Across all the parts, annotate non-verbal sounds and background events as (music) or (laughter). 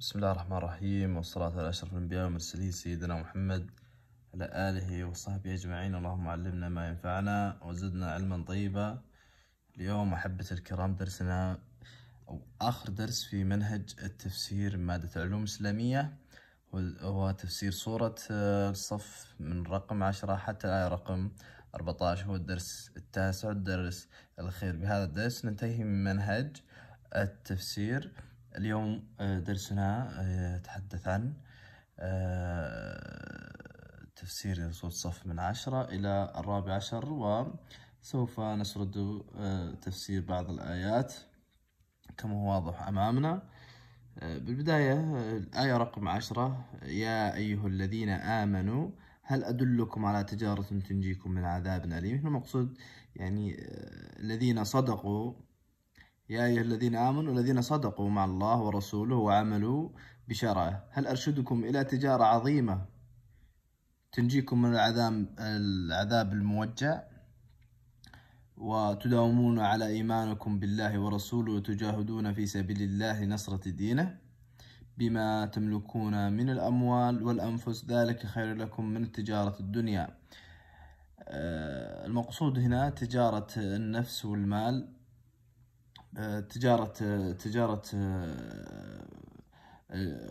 بسم الله الرحمن الرحيم والصلاة على أشرف الأنبياء والمرسلين سيدنا محمد على آله وصحبه أجمعين اللهم علمنا ما ينفعنا وزدنا علما طيبا اليوم أحبة الكرام درسنا أو آخر درس في منهج التفسير مادة العلوم الإسلامية هو تفسير سورة آه، الصف من رقم عشرة حتى الآية رقم 14 هو الدرس التاسع الدرس الخير بهذا الدرس ننتهي من منهج التفسير اليوم آه، درسنا آه، تحدث عن آه، تفسير صوت صف من عشرة إلى الرابع عشر وسوف نسرد تفسير بعض الآيات كما هو واضح أمامنا بالبداية الآية رقم عشرة يا أيها الذين آمنوا هل أدلكم على تجارة تنجيكم من عذاب أليم هنا المقصود يعني الذين صدقوا يا أيها الذين آمنوا الذين صدقوا مع الله ورسوله وعملوا بشرعه هل أرشدكم إلى تجارة عظيمة تنجيكم من العذاب, العذاب الموجع وتداومون على إيمانكم بالله ورسوله وتجاهدون في سبيل الله نصرة دينه بما تملكون من الأموال والأنفس ذلك خير لكم من تجارة الدنيا آه، المقصود هنا تجارة النفس والمال تجارة تجارة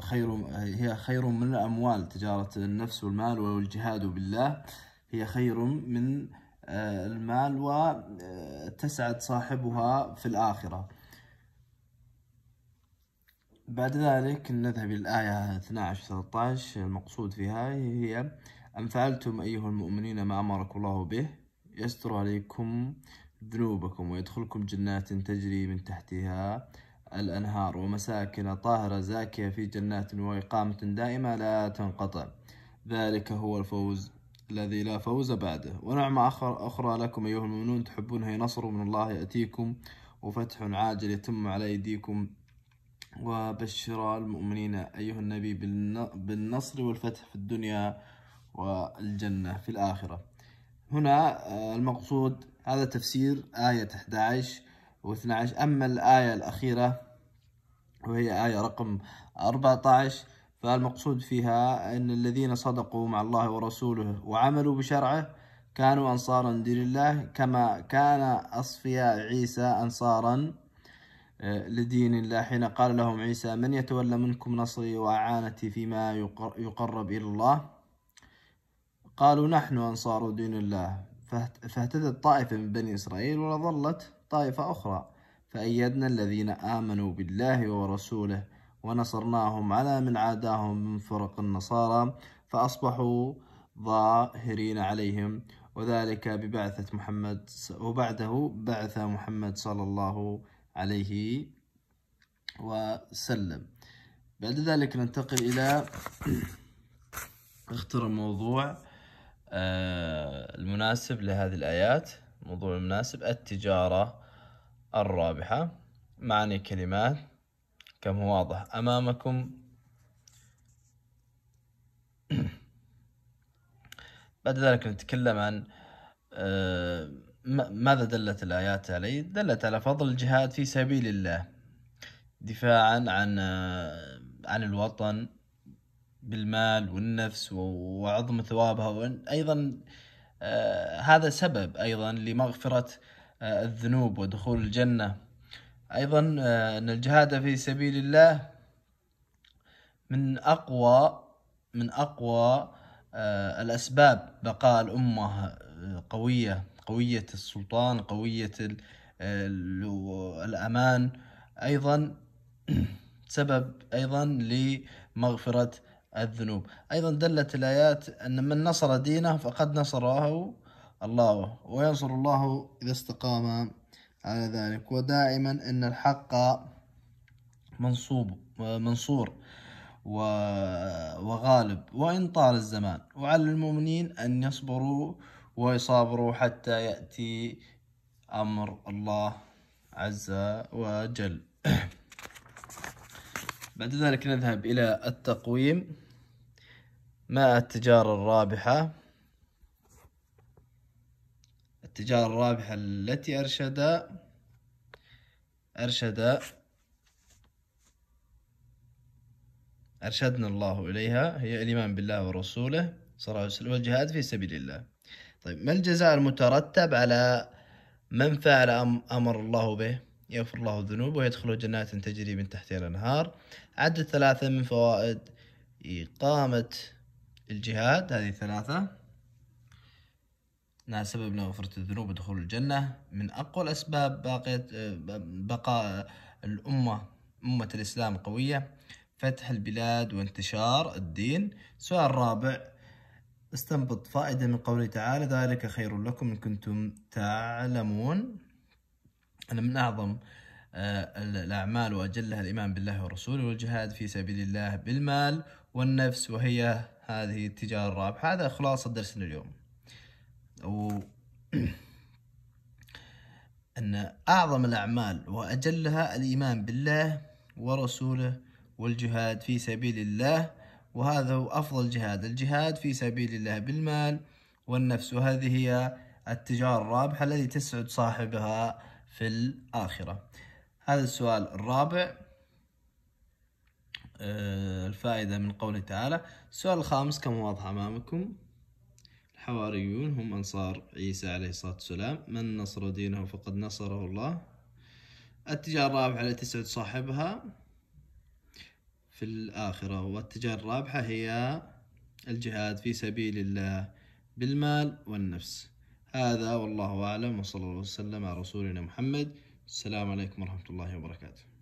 خير هي خير من الأموال تجارة النفس والمال والجهاد بالله هي خير من المال وتسعد صاحبها في الآخرة بعد ذلك نذهب إلى الآية 12-13 المقصود فيها هي أن فعلتم أيها المؤمنين ما أمرك الله به يستر عليكم ذنوبكم ويدخلكم جنات تجري من تحتها الأنهار ومساكن طاهرة زاكية في جنات وإقامة دائمة لا تنقطع ذلك هو الفوز الذي لا فوز بعده ونعمة آخر أخرى لكم أيها المؤمنون تحبونها نصر من الله يأتيكم وفتح عاجل يتم على أيديكم وبشر المؤمنين أيها النبي بالنصر والفتح في الدنيا والجنة في الآخرة هنا آه، المقصود هذا تفسير آية 11 و 12 أما الآية الأخيرة وهي آية رقم 14 فالمقصود فيها أن الذين صدقوا مع الله ورسوله وعملوا بشرعه كانوا أنصارا لدين الله كما كان أصفياء عيسى أنصارا آه، لدين الله حين قال لهم عيسى من يتولى منكم نصري وأعانتي فيما يقرب إلى الله قالوا نحن أنصار دين الله فاهتدت طائفة من بني إسرائيل وظلت طائفة أخرى فأيدنا الذين آمنوا بالله ورسوله ونصرناهم على من عاداهم من فرق النصارى فأصبحوا ظاهرين عليهم وذلك ببعثة محمد وبعده بعث محمد صلى الله عليه وسلم بعد ذلك ننتقل إلى (clears throat) اختر الموضوع آه، المناسب لهذه الآيات موضوع المناسب التجارة الرابحة معنى كلمات كم هو واضح أمامكم (clears throat) بعد ذلك نتكلم عن آه، ماذا دلت الآيات عليه دلت على فضل الجهاد في سبيل الله دفاعا عن آه، عن الوطن بالمال والنفس وعظم ثوابها وأيضا آه، هذا سبب أيضا لمغفرة آه، الذنوب ودخول الجنة أيضا آه، أن الجهاد في سبيل الله من أقوى من أقوى الأسباب بقاء الأمة قوية قوية السلطان قوية الأمان أيضا (clears throat) سبب أيضا لمغفرة الذنوب أيضا دلت الآيات أن من نصر دينه فقد نصره الله وينصر الله إذا استقام على ذلك ودائما أن الحق منصوب منصور وغالب وإن طال الزمان وعلى المؤمنين أن يصبروا ويصابروا حتى يأتي أمر الله عز وجل (clears throat) بعد ذلك نذهب إلى التقويم ما التجارة الرابحة التجارة الرابحة التي أرشد أرشد أرشدنا الله إليها هي الإيمان بالله ورسوله صلى الله عليه وسلم والجهاد في سبيل الله طيب ما الجزاء المترتب على من فعل أمر الله به يغفر الله ذنوبه ويدخل جنات تجري من تحتها الأنهار عدد ثلاثة من فوائد إقامة الجهاد هذه ثلاثة أنها سبب لمغفرة الذنوب ودخول الجنة من أقوى الأسباب باقية بقاء الأمة أمة الإسلام قوية فتح البلاد وانتشار الدين السؤال الرابع استنبط فائدة من قوله تعالى ذلك خير لكم إن كنتم تعلمون أن من أعظم آه، الأعمال وأجلها الإيمان بالله ورسوله والجهاد في سبيل الله بالمال والنفس وهي هذه التجارة الرابحة هذا خلاصة درسنا اليوم و (clears throat) أن أعظم الأعمال وأجلها الإيمان بالله ورسوله والجهاد في سبيل الله وهذا هو أفضل جهاد الجهاد في سبيل الله بالمال والنفس وهذه هي التجارة الرابحة التي تسعد صاحبها في الآخرة هذا السؤال الرابع آه، الفائدة من قوله تعالى السؤال الخامس كما واضح أمامكم الحواريون هم أنصار عيسى عليه الصلاة والسلام من نصر دينه فقد نصره الله التجارة الرابحة التي تسعد صاحبها في الآخرة والتجارة الرابحة هي الجهاد في سبيل الله بالمال والنفس هذا والله أعلم وصلى الله وسلم على رسولنا محمد السلام عليكم ورحمة الله وبركاته